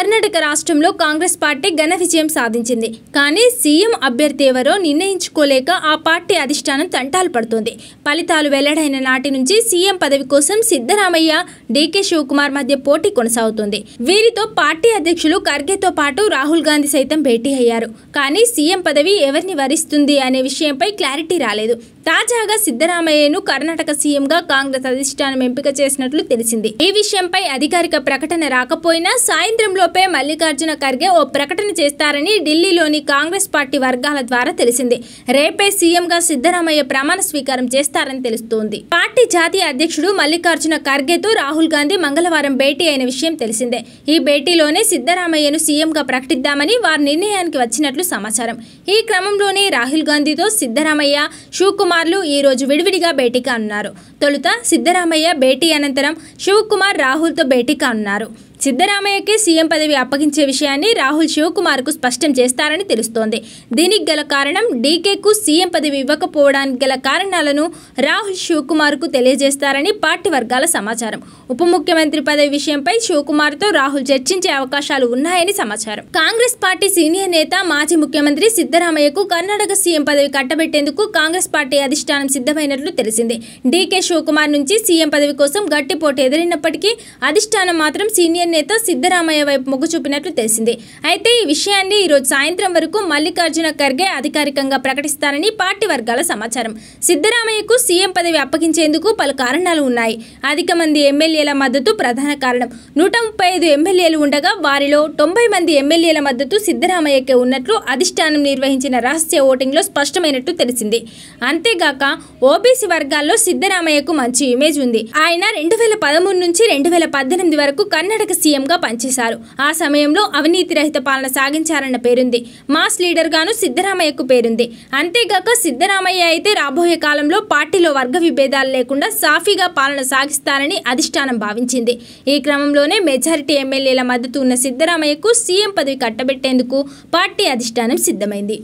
కర్ణాటక రాష్ట్రంలో కాంగ్రెస్ పార్టీ ఘన విజయం సాధించింది కానీ సీఎం అభ్యర్థి ఎవరో నిర్ణయించుకోలేక ఆ పార్టీ అధిష్టానం తంటాలు పడుతుంది ఫలితాలు వెల్లడైన నాటి నుంచి సీఎం పదవి కోసం సిద్ధరామయ్య డీకే శివకుమార్ మధ్య పోటీ కొనసాగుతుంది వీరితో పార్టీ అధ్యక్షులు ఖర్గేతో పాటు రాహుల్ గాంధీ సైతం భేటీ అయ్యారు కానీ సీఎం పదవి ఎవరిని వరిస్తుంది అనే విషయంపై క్లారిటీ రాలేదు తాజాగా సిద్ధరామయ్యను కర్ణాటక సీఎంగా కాంగ్రెస్ అధిష్టానం ఎంపిక చేసినట్లు తెలిసింది ఈ విషయంపై అధికారిక ప్రకటన రాకపోయినా సాయంత్రంలో ఈలోపే మల్లికార్జున ఖర్గే ఓ ప్రకటన చేస్తారని ఢిల్లీలోని కాంగ్రెస్ పార్టీ వర్గాల ద్వారా తెలిసింది రేపే సీఎంగా సిద్ధరామయ్య ప్రమాణ స్వీకారం చేస్తారని తెలుస్తోంది పార్టీ జాతీయ అధ్యక్షుడు మల్లికార్జున ఖర్గేతో రాహుల్ గాంధీ మంగళవారం భేటీ అయిన విషయం తెలిసిందే ఈ భేటీలోనే సిద్ధరామయ్యను సీఎంగా ప్రకటిద్దామని వారి నిర్ణయానికి వచ్చినట్లు సమాచారం ఈ క్రమంలోనే రాహుల్ గాంధీతో సిద్ధరామయ్య శివకుమార్లు ఈ రోజు విడివిడిగా భేటీ కానున్నారు తొలుత సిద్ధరామయ్య భేటీ అనంతరం శివకుమార్ రాహుల్తో భేటీ కానున్నారు సిద్ధరామయ్యకే సీఎం పదవి అప్పగించే విషయాన్ని రాహుల్ శివకుమార్కు స్పష్టం చేస్తారని తెలుస్తోంది దీనికి గల కారణం డీకేకు సీఎం పదవి ఇవ్వకపోవడానికి గల కారణాలను రాహుల్ శివకుమార్కు తెలియజేస్తారని పార్టీ వర్గాల సమాచారం ఉప ముఖ్యమంత్రి పదవి విషయంపై శివకుమార్తో రాహుల్ చర్చించే అవకాశాలు ఉన్నాయని సమాచారం కాంగ్రెస్ పార్టీ సీనియర్ నేత మాజీ ముఖ్యమంత్రి సిద్ధరామయ్యకు కర్ణాటక సీఎం పదవి కట్టబెట్టేందుకు కాంగ్రెస్ పార్టీ అధిష్టానం సిద్ధమైనట్లు తెలిసింది డీకే శివకుమార్ నుంచి సీఎం పదవి కోసం గట్టిపోటు పోటీ ఎదిరినప్పటికీ అధిష్టానం మాత్రం సీనియర్ నేత సిద్దరామయ్య వైపు మొగ్గు చూపినట్లు తెలిసింది అయితే ఈ విషయాన్ని ఈరోజు సాయంత్రం వరకు మల్లికార్జున ఖర్గే అధికారికంగా ప్రకటిస్తారని పార్టీ వర్గాల సమాచారం సిద్దరామయ్యకు సీఎం పదవి అప్పగించేందుకు పలు కారణాలు ఉన్నాయి అధిక మంది ఎమ్మెల్యేల మద్దతు ప్రధాన కారణం నూట ముప్పై ఐదు ఎమ్మెల్యేలు ఉండగా వారిలో తొంభై మంది ఎమ్మెల్యేల మద్దతు సిద్దరామయ్యకే ఉన్నట్లు అధిష్టానం నిర్వహించిన రహస్య ఓటింగ్ లో స్పష్టమైనట్టు తెలిసింది అంతేగాక ఓబీసీ వర్గాల్లో సిద్దరామయ్యకు మంచి ఇమేజ్ ఉంది ఆయన రెండు వేల పదమూడు నుంచి రెండు వేల పద్దెనిమిది వరకు కర్ణాటక సీఎంగా పనిచేశారు ఆ సమయంలో అవినీతి రహిత పాలన సాగించారన్న పేరుంది మాస్ లీడర్గాను సిద్ధరామయ్యకు పేరుంది అంతేగాక సిద్ధరామయ్య అయితే రాబోయే కాలంలో పార్టీలో వర్గ విభేదాలు లేకుండా సాఫీగా పాలన సాగిస్తారని అధిష్టానం భావించింది ఈ క్రమంలోనే మెజారిటీ ఎమ్మెల్యేల మద్దతు ఉన్న సిద్ధరామయ్యకు సీఎం పదవి కట్టబెట్టేందుకు పార్టీ అధిష్టానం సిద్ధమైంది